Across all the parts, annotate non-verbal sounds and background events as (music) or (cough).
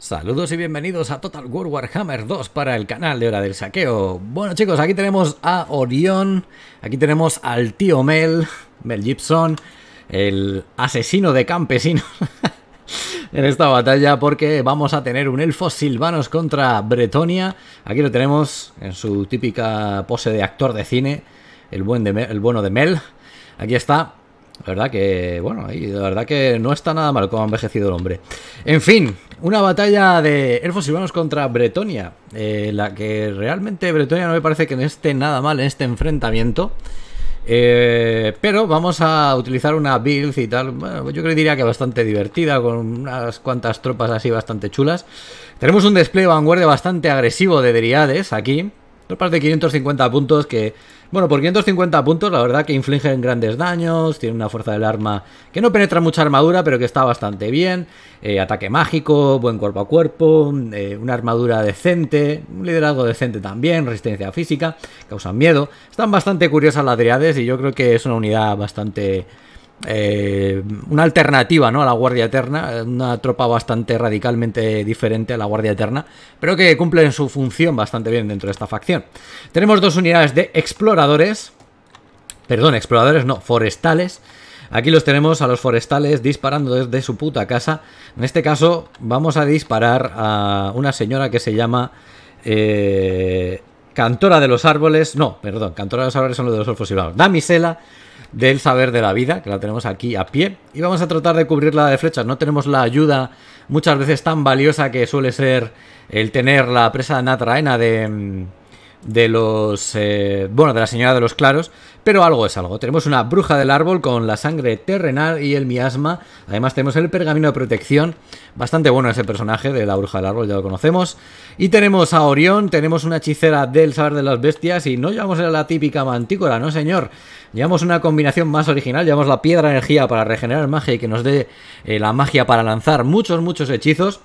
Saludos y bienvenidos a Total War Warhammer 2 para el canal de Hora del Saqueo. Bueno chicos, aquí tenemos a Orión, aquí tenemos al tío Mel, Mel Gibson, el asesino de campesinos (laughs) en esta batalla porque vamos a tener un elfo silvanos contra Bretonia. Aquí lo tenemos en su típica pose de actor de cine, el, buen de el bueno de Mel. Aquí está, la verdad que, bueno, la verdad que no está nada mal como ha envejecido el hombre. En fin, una batalla de elfos y silvanos contra Bretonia. Eh, la que realmente Bretonia no me parece que no esté nada mal en este enfrentamiento. Eh, pero vamos a utilizar una build y tal. yo creo que diría que bastante divertida, con unas cuantas tropas así bastante chulas. Tenemos un despliegue vanguardia bastante agresivo de Deriades aquí. Tropas de 550 puntos que bueno, por 550 puntos, la verdad que infligen grandes daños, tiene una fuerza del arma que no penetra mucha armadura, pero que está bastante bien, eh, ataque mágico, buen cuerpo a cuerpo, eh, una armadura decente, un liderazgo decente también, resistencia física, causan miedo. Están bastante curiosas las Driades y yo creo que es una unidad bastante eh, una alternativa ¿no? a la Guardia Eterna, una tropa bastante radicalmente diferente a la Guardia Eterna, pero que cumplen su función bastante bien dentro de esta facción. Tenemos dos unidades de exploradores, perdón, exploradores no, forestales. Aquí los tenemos a los forestales disparando desde su puta casa. En este caso vamos a disparar a una señora que se llama... Eh, Cantora de los árboles, no, perdón, Cantora de los árboles son los de los Orfos y Damisela del saber de la vida, que la tenemos aquí a pie, y vamos a tratar de cubrirla de flechas. No tenemos la ayuda muchas veces tan valiosa que suele ser el tener la presa natraena de mm, de los. Eh, bueno, de la señora de los claros, pero algo es algo. Tenemos una bruja del árbol con la sangre terrenal y el miasma. Además, tenemos el pergamino de protección. Bastante bueno ese personaje de la bruja del árbol, ya lo conocemos. Y tenemos a Orión, tenemos una hechicera del saber de las bestias. Y no llevamos la típica mantícora, no señor. Llevamos una combinación más original. Llevamos la piedra energía para regenerar magia y que nos dé eh, la magia para lanzar muchos, muchos hechizos.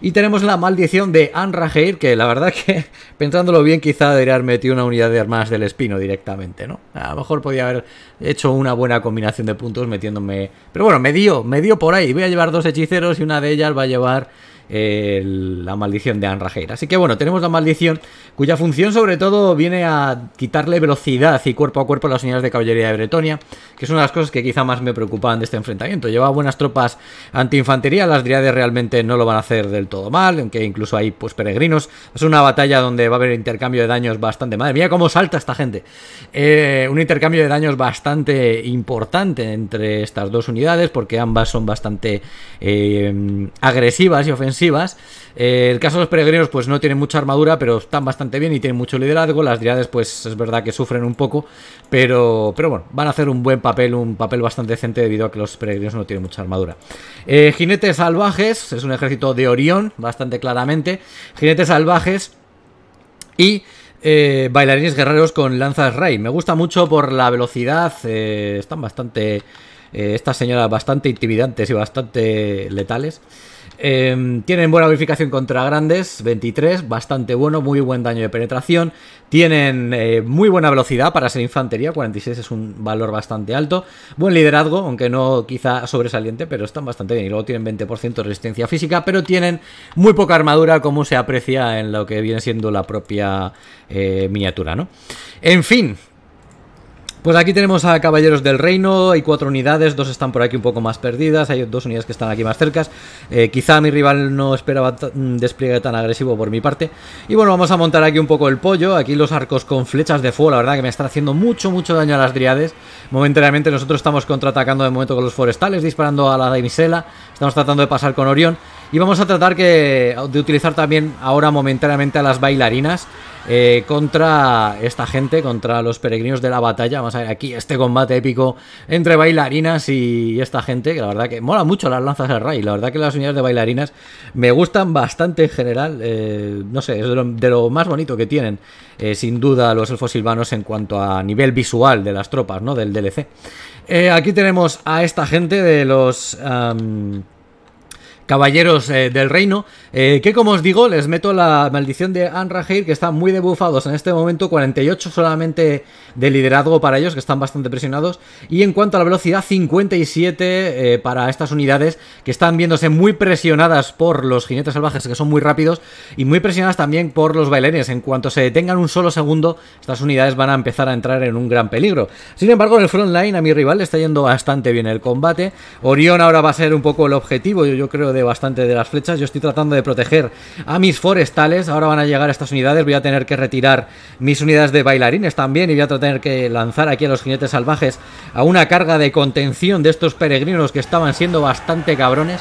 Y tenemos la maldición de Anraheir, que la verdad que, (laughs) pensándolo bien, quizá debería haber metido una unidad de armas del espino directamente, ¿no? A lo mejor podía haber hecho una buena combinación de puntos metiéndome... Pero bueno, me dio, me dio por ahí. Voy a llevar dos hechiceros y una de ellas va a llevar la maldición de Anraheir. Así que bueno, tenemos la maldición cuya función sobre todo viene a quitarle velocidad y cuerpo a cuerpo a las unidades de caballería de Bretonia, que es una de las cosas que quizá más me preocupaban de este enfrentamiento. Llevaba buenas tropas anti-infantería, las driades realmente no lo van a hacer del todo mal, aunque incluso hay pues peregrinos. Es una batalla donde va a haber intercambio de daños bastante... Madre mía, cómo salta esta gente. Eh, un intercambio de daños bastante importante entre estas dos unidades, porque ambas son bastante eh, agresivas y ofensivas eh, el caso de los peregrinos, pues no tienen mucha armadura, pero están bastante bien y tienen mucho liderazgo. Las diades, pues es verdad que sufren un poco, pero, pero bueno, van a hacer un buen papel, un papel bastante decente debido a que los peregrinos no tienen mucha armadura. Eh, jinetes salvajes, es un ejército de Orión, bastante claramente. Jinetes salvajes y... Eh, bailarines guerreros con lanzas Ray. Me gusta mucho por la velocidad. están bastante. estas señoras bastante intimidantes y bastante letales. Em, tienen buena bonificación contra grandes, 23, bastante bueno, muy buen daño de penetración. Tienen eh, muy buena velocidad para ser infantería, 46 es un valor bastante alto. Buen liderazgo, aunque no quizá sobresaliente, pero están bastante bien. Y luego tienen 20% de resistencia física, pero tienen muy poca armadura, como se aprecia en lo que viene siendo la propia eh, miniatura, ¿no? En fin, pues aquí tenemos a Caballeros del Reino, hay cuatro unidades, dos están por aquí un poco más perdidas, hay dos unidades que están aquí más cercas. Eh, quizá mi rival no esperaba un mm, despliegue tan agresivo por mi parte. Y bueno, vamos a montar aquí un poco el pollo, aquí los arcos con flechas de fuego, la verdad que me están haciendo mucho, mucho daño a las driades. Momentáneamente nosotros estamos contraatacando de momento con los forestales, disparando a la damisela, estamos tratando de pasar con Orión. Y vamos a tratar que, de utilizar también ahora momentáneamente a las bailarinas eh, contra esta gente, contra los peregrinos de la batalla. Vamos a ver aquí este combate épico entre bailarinas y esta gente, que la verdad que mola mucho las lanzas del Ray. La verdad que las unidades de bailarinas me gustan bastante en general. Eh, no sé, es de lo, más bonito que tienen, eh, sin duda, los elfos silvanos en cuanto a nivel visual de las tropas, ¿no? Del DLC. aquí tenemos a esta gente de los caballeros eh, del reino, eh, que como os digo, les meto la maldición de Anrahir, que están muy debufados en este momento, 48 solamente de liderazgo para ellos, que están bastante presionados, y en cuanto a la velocidad, 57 eh, para estas unidades, que están viéndose muy presionadas por los jinetes salvajes, que son muy rápidos, y muy presionadas también por los bailenes en cuanto se detengan un solo segundo, estas unidades van a empezar a entrar en un gran peligro. Sin embargo, en el front line a mi rival le está yendo bastante bien el combate, Orión ahora va a ser un poco el objetivo, yo creo, bastante de las flechas. Yo estoy tratando de proteger a mis forestales. Ahora van a llegar estas unidades. Voy a tener que retirar mis unidades de bailarines también. Y voy a tener que lanzar aquí a los jinetes salvajes a una carga de contención de estos peregrinos que estaban siendo bastante cabrones.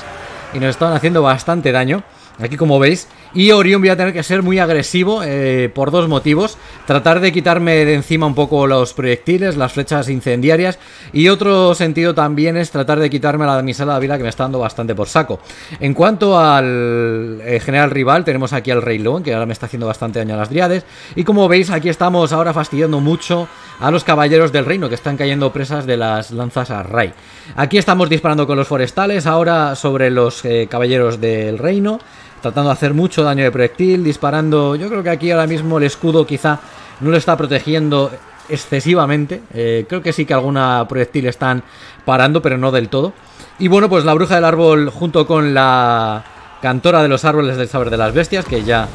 Y nos estaban haciendo bastante daño aquí como veis. Y Orión voy a tener que ser muy agresivo eh, por dos motivos tratar de quitarme de encima un poco los proyectiles, las flechas incendiarias y otro sentido también es tratar de quitarme a la damisela de vida que me está dando bastante por saco. En cuanto al eh, general rival, tenemos aquí al Rey León que ahora me está haciendo bastante daño a las driades y como veis aquí estamos ahora fastidiando mucho a los caballeros del reino que están cayendo presas de las lanzas a Ray. Aquí estamos disparando con los forestales ahora sobre los eh, caballeros del reino tratando de hacer mucho daño de proyectil, disparando. Yo creo que aquí ahora mismo el escudo quizá no lo está protegiendo excesivamente. Eh, creo que sí que alguna proyectil están parando, pero no del todo. Y bueno, pues la bruja del árbol junto con la cantora de los árboles del saber de las bestias, que ya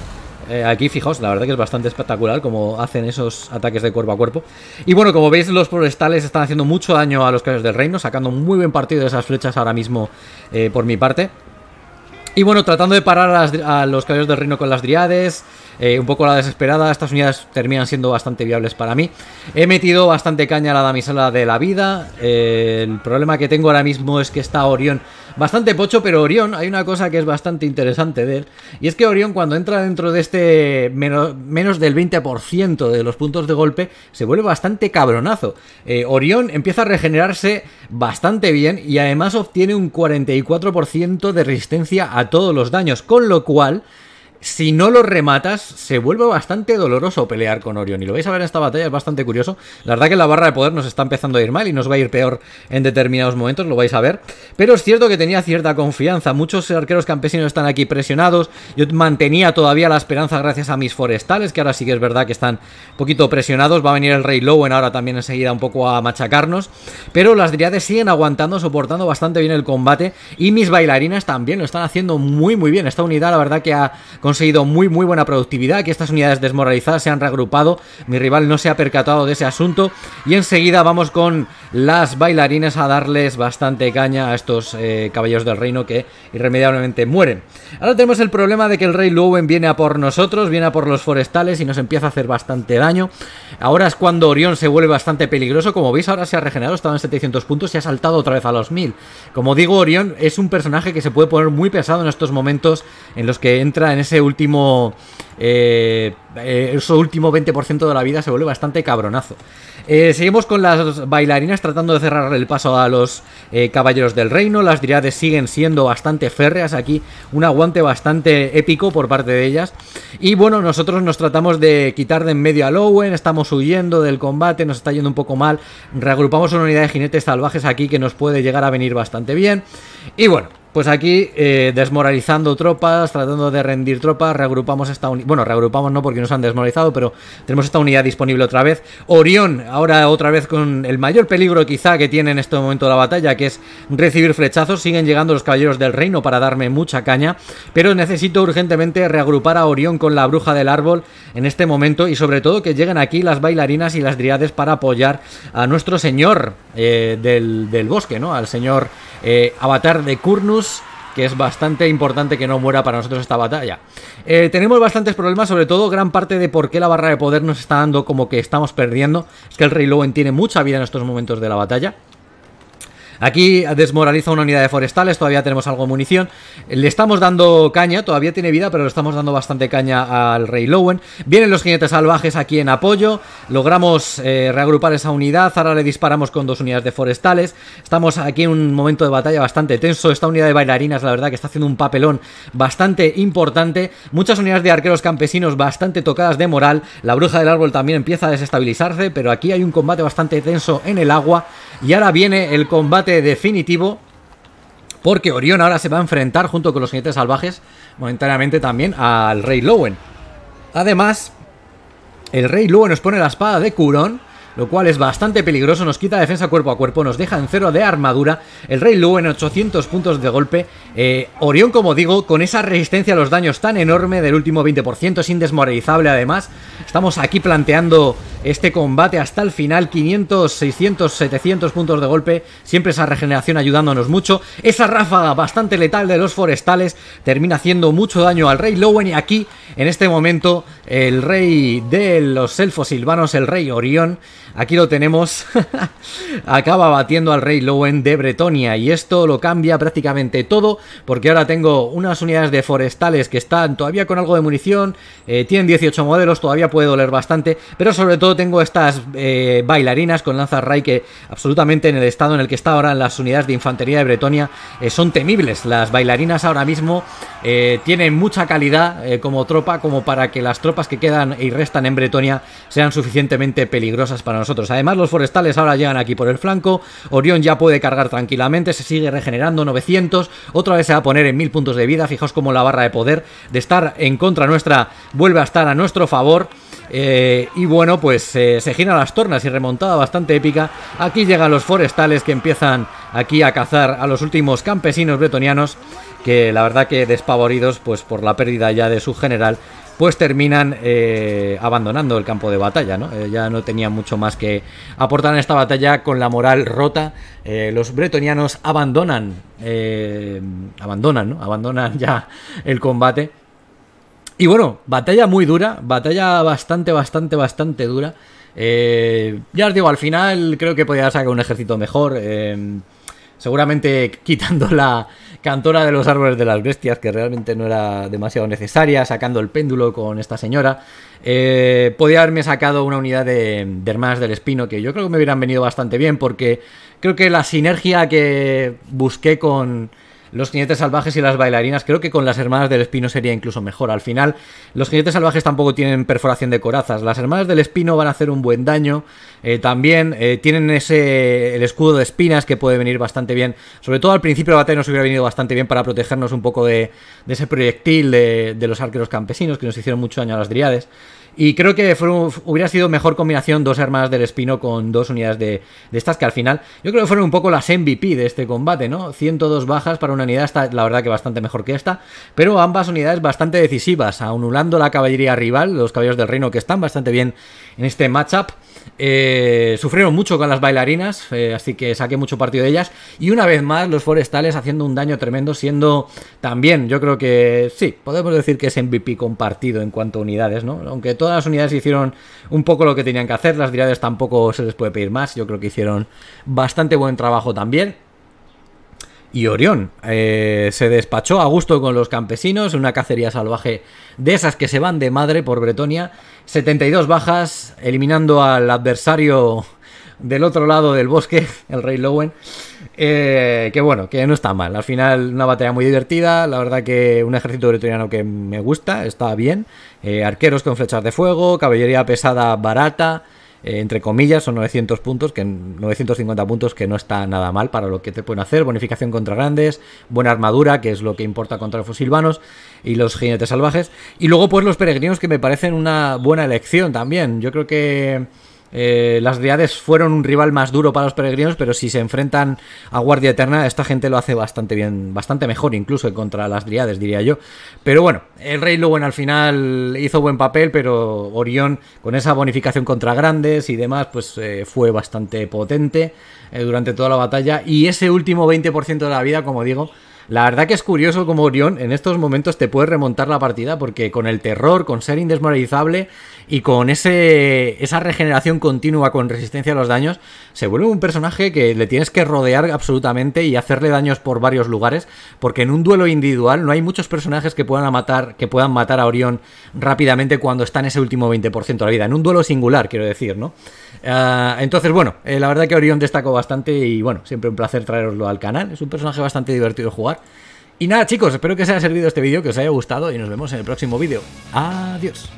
eh, aquí fijaos, la verdad que es bastante espectacular como hacen esos ataques de cuerpo a cuerpo. Y bueno, como veis, los forestales están haciendo mucho daño a los caballos del reino, sacando muy buen partido de esas flechas ahora mismo eh, por mi parte. Y bueno, tratando de parar a, los caballos del reino con las driades, eh, un poco la desesperada, estas unidades terminan siendo bastante viables para mí. He metido bastante caña a la damisela de la vida. Eh, el problema que tengo ahora mismo es que está Orión bastante pocho, pero Orión, hay una cosa que es bastante interesante de él, y es que Orión cuando entra dentro de este menos, del 20% de los puntos de golpe, se vuelve bastante cabronazo. Eh, Orión empieza a regenerarse bastante bien y además obtiene un 44% de resistencia a a todos los daños, con lo cual si no lo rematas, se vuelve bastante doloroso pelear con Orion. Y lo vais a ver en esta batalla, es bastante curioso. La verdad que la barra de poder nos está empezando a ir mal y nos va a ir peor en determinados momentos, lo vais a ver. Pero es cierto que tenía cierta confianza. Muchos arqueros campesinos están aquí presionados. Yo mantenía todavía la esperanza gracias a mis forestales, que ahora sí que es verdad que están un poquito presionados. Va a venir el Rey Lowen ahora también enseguida un poco a machacarnos. Pero las Driades siguen aguantando, soportando bastante bien el combate. Y mis bailarinas también lo están haciendo muy, muy bien. Esta unidad, la verdad que ha conseguido muy muy buena productividad, que estas unidades desmoralizadas se han reagrupado, mi rival no se ha percatado de ese asunto y enseguida vamos con las bailarines a darles bastante caña a estos eh, caballos del reino que irremediablemente mueren. Ahora tenemos el problema de que el rey Lowen viene a por nosotros, viene a por los forestales y nos empieza a hacer bastante daño. Ahora es cuando Orión se vuelve bastante peligroso, como veis ahora se ha regenerado, estaba en 700 puntos y ha saltado otra vez a los 1000. Como digo, Orión es un personaje que se puede poner muy pesado en estos momentos en los que entra en ese último. Eh, eh último 20% de la vida se vuelve bastante cabronazo. Eh, seguimos con las bailarinas tratando de cerrar el paso a los eh, caballeros del reino. Las dríades siguen siendo bastante férreas. Aquí un aguante bastante épico por parte de ellas. Y bueno, nosotros nos tratamos de quitar de en medio a Lowen. Estamos huyendo del combate. Nos está yendo un poco mal. Reagrupamos una unidad de jinetes salvajes aquí que nos puede llegar a venir bastante bien. Y bueno, pues aquí, eh, desmoralizando tropas, tratando de rendir tropas, reagrupamos esta unidad. Bueno, reagrupamos no porque nos han desmoralizado, pero tenemos esta unidad disponible otra vez. Orión, ahora otra vez con el mayor peligro quizá que tiene en este momento la batalla, que es recibir flechazos. Siguen llegando los caballeros del reino para darme mucha caña, pero necesito urgentemente reagrupar a Orión con la bruja del árbol en este momento y sobre todo que lleguen aquí las bailarinas y las driades para apoyar a nuestro señor eh, del, bosque, ¿no? Al señor eh, avatar de Kurnus que es bastante importante que no muera para nosotros esta batalla. Eh, tenemos bastantes problemas, sobre todo gran parte de por qué la barra de poder nos está dando como que estamos perdiendo. Es que el Rey Lowen tiene mucha vida en estos momentos de la batalla. Aquí desmoraliza una unidad de forestales, todavía tenemos algo de munición. Le estamos dando caña, todavía tiene vida, pero le estamos dando bastante caña al rey Lowen. Vienen los jinetes salvajes aquí en apoyo, logramos eh, reagrupar esa unidad, ahora le disparamos con dos unidades de forestales. Estamos aquí en un momento de batalla bastante tenso, esta unidad de bailarinas la verdad que está haciendo un papelón bastante importante. Muchas unidades de arqueros campesinos bastante tocadas de moral. La bruja del árbol también empieza a desestabilizarse, pero aquí hay un combate bastante tenso en el agua. Y ahora viene el combate definitivo. Porque Orión ahora se va a enfrentar junto con los jinetes salvajes. Momentáneamente también al Rey Lowen. Además, el Rey Lowen nos pone la espada de Curón lo cual es bastante peligroso, nos quita defensa cuerpo a cuerpo, nos deja en cero de armadura, el Rey lowen en 800 puntos de golpe, eh, Orión, como digo, con esa resistencia a los daños tan enorme del último 20%, es indesmoralizable además, estamos aquí planteando este combate hasta el final, 500, 600, 700 puntos de golpe, siempre esa regeneración ayudándonos mucho, esa ráfaga bastante letal de los forestales termina haciendo mucho daño al Rey Lowen y aquí, en este momento, el Rey de los Elfos Silvanos, el Rey Orión, Aquí lo tenemos. (laughs) Acaba batiendo al rey Lowen de Bretonia y esto lo cambia prácticamente todo porque ahora tengo unas unidades de forestales que están todavía con algo de munición, eh, tienen 18 modelos, todavía puede doler bastante, pero sobre todo tengo estas eh, bailarinas con lanzas Ray que absolutamente en el estado en el que está ahora las unidades de infantería de Bretonia eh, son temibles. Las bailarinas ahora mismo tienen mucha calidad como tropa como para que las tropas que quedan y restan en Bretonia sean suficientemente peligrosas para nosotros. Además, los forestales ahora llegan aquí por el flanco. Orión ya puede cargar tranquilamente, se sigue regenerando 900. Otra vez se va a poner en mil puntos de vida. Fijaos cómo la barra de poder de estar en contra nuestra vuelve a estar a nuestro favor. Eh, y bueno, pues eh, se gira las tornas y remontada bastante épica. Aquí llegan los forestales que empiezan aquí a cazar a los últimos campesinos bretonianos que la verdad que despavoridos pues por la pérdida ya de su general pues terminan eh, abandonando el campo de batalla, ¿no? Eh, ya no tenían mucho más que aportar en esta batalla con la moral rota. Eh, los bretonianos abandonan, abandonan, ¿no? Abandonan ya el combate. Y bueno, batalla muy dura, batalla bastante, bastante, bastante dura. ya os digo, al final creo que podía sacar un ejército mejor. Seguramente quitando la cantora de los árboles de las bestias, que realmente no era demasiado necesaria, sacando el péndulo con esta señora. Eh, podía haberme sacado una unidad de, de hermanas del espino, que yo creo que me hubieran venido bastante bien, porque creo que la sinergia que busqué con los jinetes salvajes y las bailarinas. Creo que con las hermanas del espino sería incluso mejor. Al final, los jinetes salvajes tampoco tienen perforación de corazas. Las hermanas del espino van a hacer un buen daño. Eh, también eh, tienen ese el escudo de espinas que puede venir bastante bien. Sobre todo al principio de la batalla nos hubiera venido bastante bien para protegernos un poco de, ese proyectil de, los arqueros campesinos que nos hicieron mucho daño a las driades. Y creo que hubiera sido mejor combinación dos armas del espino con dos unidades de, estas que al final yo creo que fueron un poco las MVP de este combate, ¿no? 102 bajas para una unidad está la verdad que bastante mejor que esta, pero ambas unidades bastante decisivas, anulando la caballería rival, los caballeros del reino que están bastante bien en este matchup. Eh, sufrieron mucho con las bailarinas, eh, así que saqué mucho partido de ellas. Y una vez más, los forestales haciendo un daño tremendo, siendo también, yo creo que sí, podemos decir que es MVP compartido en cuanto a unidades, ¿no? Aunque todas las unidades hicieron un poco lo que tenían que hacer, las unidades tampoco se les puede pedir más, yo creo que hicieron bastante buen trabajo también. Y Orión eh, se despachó a gusto con los campesinos, una cacería salvaje de esas que se van de madre por Bretonia. 72 bajas, eliminando al adversario del otro lado del bosque, (laughs) el Rey Lowen. Eh, que bueno, que no está mal. Al final, una batalla muy divertida. La verdad, que un ejército bretoniano que me gusta, está bien. Eh, arqueros con flechas de fuego, caballería pesada barata. Eh, entre comillas, son 900 puntos, que 950 puntos que no está nada mal para lo que te pueden hacer. Bonificación contra grandes, buena armadura, que es lo que importa contra los silvanos y los jinetes salvajes. Y luego, pues los peregrinos, que me parecen una buena elección también. Yo creo que eh, las deidades fueron un rival más duro para los peregrinos, pero si se enfrentan a Guardia Eterna, esta gente lo hace bastante bien, bastante mejor incluso contra las Driades, diría yo. Pero bueno, el Rey Lowen al final hizo buen papel, pero Orión, con esa bonificación contra grandes y demás, pues eh, fue bastante potente eh, durante toda la batalla. Y ese último 20% de la vida, como digo, la verdad que es curioso como Orión en estos momentos te puede remontar la partida porque con el terror, con ser indesmoralizable y con esa regeneración continua con resistencia a los daños, se vuelve un personaje que le tienes que rodear absolutamente y hacerle daños por varios lugares, porque en un duelo individual no hay muchos personajes que puedan matar, que puedan matar a Orión rápidamente cuando está en ese último 20% de la vida, en un duelo singular, quiero decir, ¿no? Ah, entonces, bueno, eh, la verdad que Orión destacó bastante y bueno, siempre un placer traeroslo al canal, es un personaje bastante divertido de jugar. Y nada chicos, espero que os haya servido este vídeo, que os haya gustado y nos vemos en el próximo vídeo. Adiós.